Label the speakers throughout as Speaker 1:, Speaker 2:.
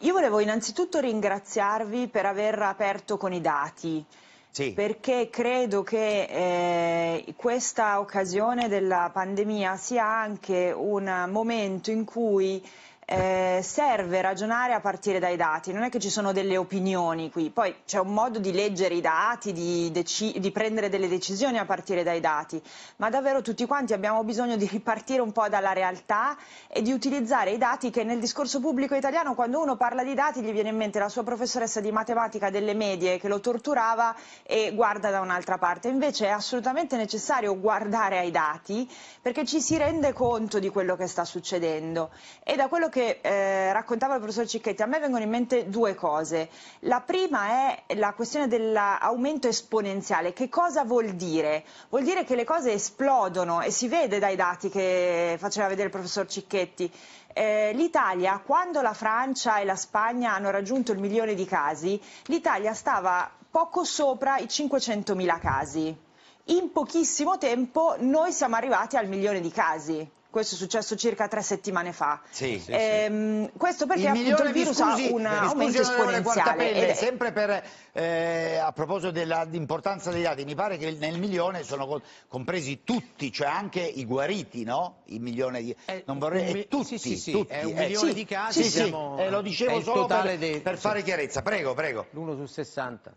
Speaker 1: Io volevo innanzitutto ringraziarvi per aver aperto con i dati. Sì. Perché credo che eh, questa occasione della pandemia sia anche un momento in cui eh, serve ragionare a partire dai dati, non è che ci sono delle opinioni qui, poi c'è un modo di leggere i dati, di, di, prendere delle decisioni a partire dai dati, ma davvero tutti quanti abbiamo bisogno di ripartire un po' dalla realtà e di utilizzare i dati che nel discorso pubblico italiano quando uno parla di dati gli viene in mente la sua professoressa di matematica delle medie che lo torturava e guarda da un'altra parte, invece è assolutamente necessario guardare ai dati perché ci si rende conto di quello che sta succedendo che eh, raccontava il professor Cicchetti, a me vengono in mente due cose. La prima è la questione dell'aumento esponenziale. Che cosa vuol dire? Vuol dire che le cose esplodono e si vede dai dati che faceva vedere il professor Cicchetti. Eh, L'Italia, quando la Francia e la Spagna hanno raggiunto il milione di casi, l'Italia stava poco sopra i 500.000 casi in pochissimo tempo noi siamo arrivati al milione di casi. Questo è successo circa tre settimane fa. Sì, ehm, sì. Questo perché il appunto milione, il virus scusi, ha un eh, aumento esponenziale. Ed Sempre per, eh, a proposito dell'importanza dei dati, mi pare che nel milione sono compresi tutti, cioè anche i guariti, no? Il milione di... Eh, non vorrei... Mi... Eh, tutti, sì, sì, tutti. È un milione eh, di casi. Siamo... lo dicevo solo per, dei... per, fare chiarezza. Prego, prego. L'uno su 60.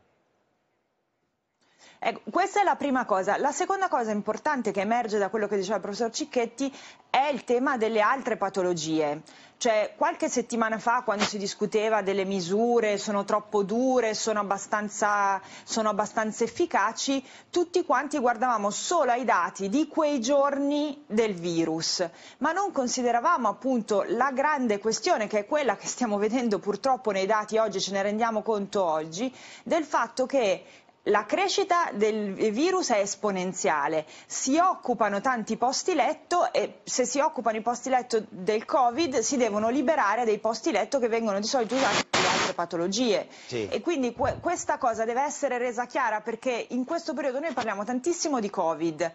Speaker 1: Ecco, questa è la prima cosa. La seconda cosa importante che emerge da quello che diceva il professor Cicchetti è il tema delle altre patologie. Cioè, qualche settimana fa, quando si discuteva delle misure, sono troppo dure, sono abbastanza, sono abbastanza efficaci, tutti quanti guardavamo solo ai dati di quei giorni del virus, ma non consideravamo appunto la grande questione, che è quella che stiamo vedendo purtroppo nei dati oggi, ce ne rendiamo conto oggi, del fatto che la crescita del virus è esponenziale, si occupano tanti posti letto e se si occupano i posti letto del Covid si devono liberare dei posti letto che vengono di solito usati per altre patologie. Sì. E quindi que questa cosa deve essere resa chiara perché in questo periodo noi parliamo tantissimo di Covid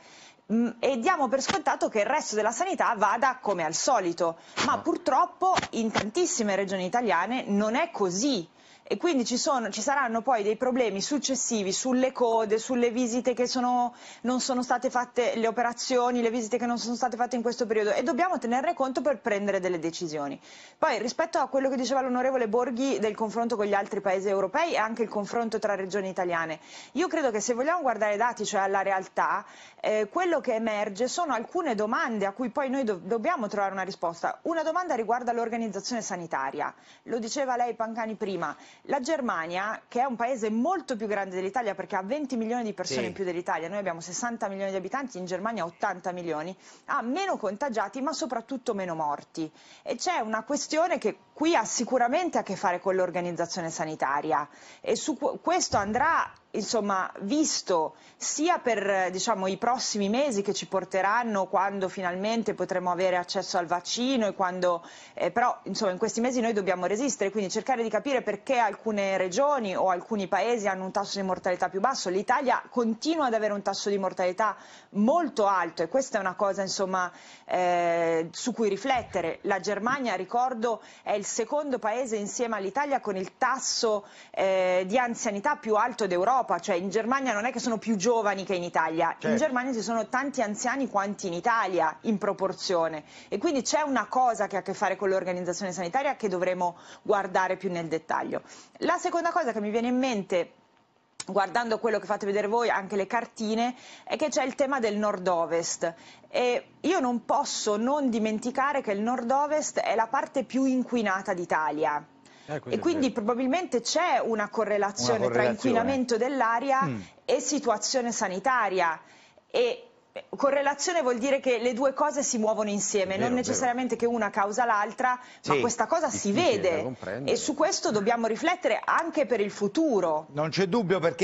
Speaker 1: mm, e diamo per scontato che il resto della sanità vada come al solito, ma purtroppo in tantissime regioni italiane non è così e quindi ci, sono, ci, saranno poi dei problemi successivi sulle code, sulle visite che sono, non sono state fatte, le operazioni, le visite che non sono state fatte in questo periodo e dobbiamo tenerne conto per prendere delle decisioni. Poi rispetto a quello che diceva l'onorevole Borghi del confronto con gli altri paesi europei e anche il confronto tra regioni italiane, io credo che se vogliamo guardare i dati, cioè alla realtà, eh, quello che emerge sono alcune domande a cui poi noi do dobbiamo trovare una risposta. Una domanda riguarda l'organizzazione sanitaria, lo diceva lei Pancani prima. La Germania, che è un paese molto più grande dell'Italia perché ha 20 milioni di persone sì. in più dell'Italia, noi abbiamo 60 milioni di abitanti, in Germania 80 milioni, ha meno contagiati ma soprattutto meno morti. E c'è una questione che qui ha sicuramente a che fare con l'organizzazione sanitaria e su questo andrà insomma, visto sia per diciamo, i prossimi mesi che ci porteranno quando finalmente potremo avere accesso al vaccino, quando, eh, però insomma, in questi mesi noi dobbiamo resistere, quindi cercare di capire perché alcune regioni o alcuni paesi hanno un tasso di mortalità più basso. L'Italia continua ad avere un tasso di mortalità molto alto e questa è una cosa insomma, eh, su cui riflettere. La Germania, ricordo, è il il secondo paese insieme all'Italia con il tasso eh, di anzianità più alto d'Europa, cioè in Germania non è che sono più giovani che in Italia, certo. in Germania ci sono tanti anziani quanti in Italia in proporzione e quindi c'è una cosa che ha a che fare con l'organizzazione sanitaria che dovremo guardare più nel dettaglio. La seconda cosa che mi viene in mente guardando quello che fate vedere voi, anche le cartine, è che c'è il tema del nord-ovest. E io non posso non dimenticare che il nord-ovest è la parte più inquinata d'Italia. Eh, e quindi probabilmente c'è una, una correlazione, tra inquinamento dell'aria mm. e situazione sanitaria. E eh, correlazione vuol dire che le due cose si muovono insieme, vero, non necessariamente vero. che una causa l'altra, sì, ma questa cosa si vede e su questo dobbiamo riflettere anche per il futuro. Non c'è dubbio perché...